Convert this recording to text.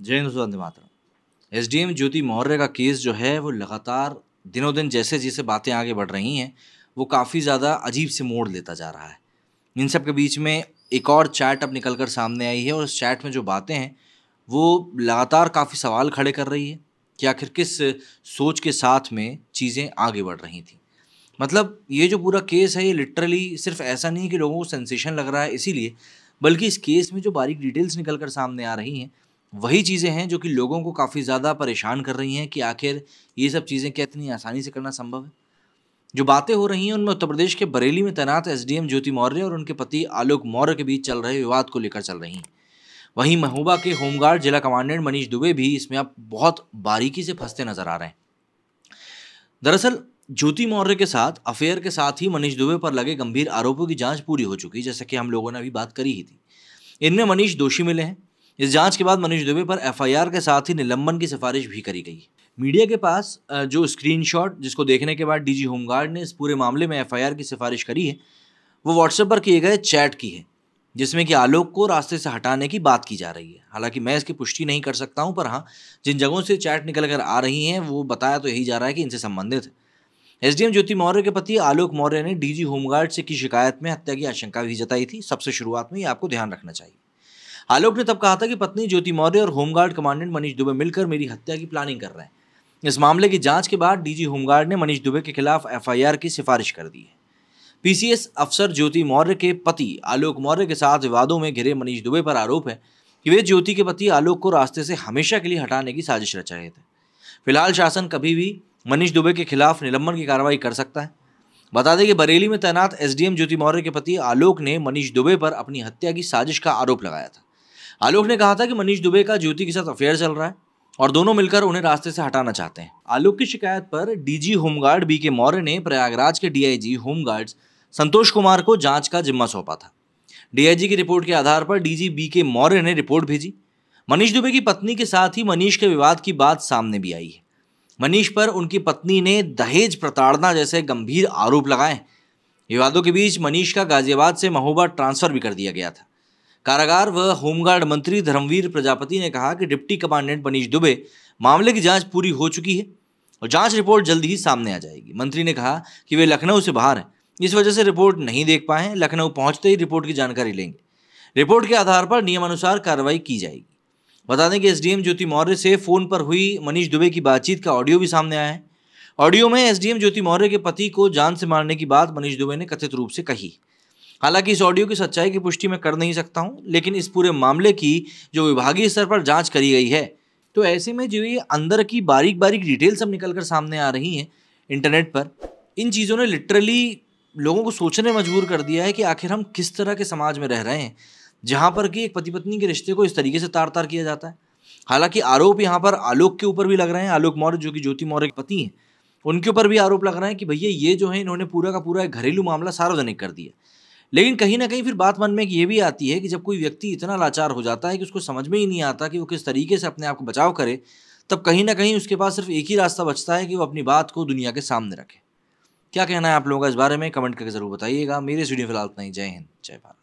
जय हिंद वंदे मातरम एम ज्योति मौर्य का केस जो है वो लगातार दिनों दिन जैसे जैसे बातें आगे बढ़ रही हैं वो काफ़ी ज़्यादा अजीब से मोड़ लेता जा रहा है इन सब के बीच में एक और चैट अब निकल कर सामने आई है और उस चैट में जो बातें हैं वो लगातार काफ़ी सवाल खड़े कर रही है कि आखिर किस सोच के साथ में चीज़ें आगे बढ़ रही थी मतलब ये जो पूरा केस है ये लिटरली सिर्फ ऐसा नहीं है कि लोगों को सेंसेशन लग रहा है इसीलिए बल्कि इस केस में जो बारीक डिटेल्स निकल कर सामने आ रही हैं वही चीज़ें हैं जो कि लोगों को काफ़ी ज़्यादा परेशान कर रही हैं कि आखिर ये सब चीज़ें क्या इतनी आसानी से करना संभव है जो बातें हो रही हैं उनमें उत्तर प्रदेश के बरेली में तैनात एस ज्योति मौर्य और उनके पति आलोक मौर्य के बीच चल रहे विवाद को लेकर चल रही हैं वहीं महबूबा के होमगार्ड जिला कमांडेंट मनीष दुबे भी इसमें अब बहुत बारीकी से फंसते नजर आ रहे हैं दरअसल ज्योति मौर्य के साथ अफेयर के साथ ही मनीष दुबे पर लगे गंभीर आरोपों की जांच पूरी हो चुकी जैसा कि हम लोगों ने अभी बात करी ही थी इनमें मनीष दोषी मिले हैं इस जांच के बाद मनीष दुबे पर एफआईआर के साथ ही निलंबन की सिफारिश भी करी गई मीडिया के पास जो स्क्रीनशॉट जिसको देखने के बाद डीजी होमगार्ड ने इस पूरे मामले में एफआईआर की सिफारिश करी है वो व्हाट्सएप पर किए गए चैट की है जिसमें कि आलोक को रास्ते से हटाने की बात की जा रही है हालांकि मैं इसकी पुष्टि नहीं कर सकता हूं पर हाँ जिन जगहों से चैट निकल कर आ रही हैं वो बताया तो यही जा रहा है कि इनसे संबंधित है एसडीएम ज्योति मौर्य के पति आलोक मौर्य ने डीजी होमगार्ड से की शिकायत में हत्या की आशंका भी जताई थी सबसे शुरुआत में ये आपको ध्यान रखना चाहिए आलोक ने तब कहा था कि पत्नी ज्योति मौर्य और होमगार्ड कमांडेंट मनीष दुबे मिलकर मेरी हत्या की प्लानिंग कर रहे हैं इस मामले की जांच के बाद डीजी होमगार्ड ने मनीष दुबे के खिलाफ एफआईआर की सिफारिश कर दी है पीसीएस अफसर ज्योति मौर्य के पति आलोक मौर्य के साथ विवादों में घिरे मनीष दुबे पर आरोप है कि वे ज्योति के पति आलोक को रास्ते से हमेशा के लिए हटाने की साजिश रच रहे थे फिलहाल शासन कभी भी मनीष दुबे के खिलाफ निलंबन की कार्रवाई कर सकता है बता दें कि बरेली में तैनात एसडीएम ज्योति मौर्य के पति आलोक ने मनीष दुबे पर अपनी हत्या की साजिश का आरोप लगाया था आलोक ने कहा था कि मनीष दुबे का ज्योति के साथ अफेयर चल रहा है और दोनों मिलकर उन्हें रास्ते से हटाना चाहते हैं आलोक की शिकायत पर डीजी होमगार्ड बी के मौर्य ने प्रयागराज के डीआईजी होमगार्ड संतोष कुमार को जांच का जिम्मा सौंपा था डीआईजी की रिपोर्ट के आधार पर डीजी बी के मौर्य ने रिपोर्ट भेजी मनीष दुबे की पत्नी के साथ ही मनीष के विवाद की बात सामने भी आई है मनीष पर उनकी पत्नी ने दहेज प्रताड़ना जैसे गंभीर आरोप लगाए विवादों के बीच मनीष का गाजियाबाद से महोबा ट्रांसफर भी कर दिया गया था कारागार व होमगार्ड मंत्री धर्मवीर प्रजापति ने कहा कि डिप्टी कमांडेंट मनीष दुबे मामले की जांच पूरी हो चुकी है और जांच रिपोर्ट जल्द ही सामने आ जाएगी मंत्री ने कहा कि वे लखनऊ से बाहर हैं इस वजह से रिपोर्ट नहीं देख पाए हैं लखनऊ पहुंचते ही रिपोर्ट की जानकारी लेंगे रिपोर्ट के आधार पर नियमानुसार कार्रवाई की जाएगी बता दें कि एसडीएम ज्योति मौर्य से फ़ोन पर हुई मनीष दुबे की बातचीत का ऑडियो भी सामने आया है ऑडियो में एसडीएम ज्योति मौर्य के पति को जान से मारने की बात मनीष दुबे ने कथित रूप से कही हालांकि इस ऑडियो की सच्चाई की पुष्टि मैं कर नहीं सकता हूं लेकिन इस पूरे मामले की जो विभागीय स्तर पर जांच करी गई है तो ऐसे में जो ये अंदर की बारीक बारीक डिटेल सब निकल कर सामने आ रही हैं इंटरनेट पर इन चीज़ों ने लिटरली लोगों को सोचने मजबूर कर दिया है कि आखिर हम किस तरह के समाज में रह रहे हैं जहाँ पर कि एक पति पत्नी के रिश्ते को इस तरीके से तार तार किया जाता है हालांकि आरोप यहाँ पर आलोक के ऊपर भी लग रहे हैं आलोक मौर्य जो कि ज्योति मौर्य के पति हैं उनके ऊपर भी आरोप लग रहा है कि भैया ये जो है इन्होंने पूरा का पूरा घरेलू मामला सार्वजनिक कर दिया लेकिन कहीं ना कहीं फिर बात मन में ये भी आती है कि जब कोई व्यक्ति इतना लाचार हो जाता है कि उसको समझ में ही नहीं आता कि वो किस तरीके से अपने आप को बचाव करे तब कहीं ना कहीं उसके पास सिर्फ एक ही रास्ता बचता है कि वो अपनी बात को दुनिया के सामने रखे क्या कहना है आप लोगों का इस बारे में कमेंट करके ज़रूर बताइएगा मेरे इस वीडियो फिलहाल इतना ही जय हिंद जय भारत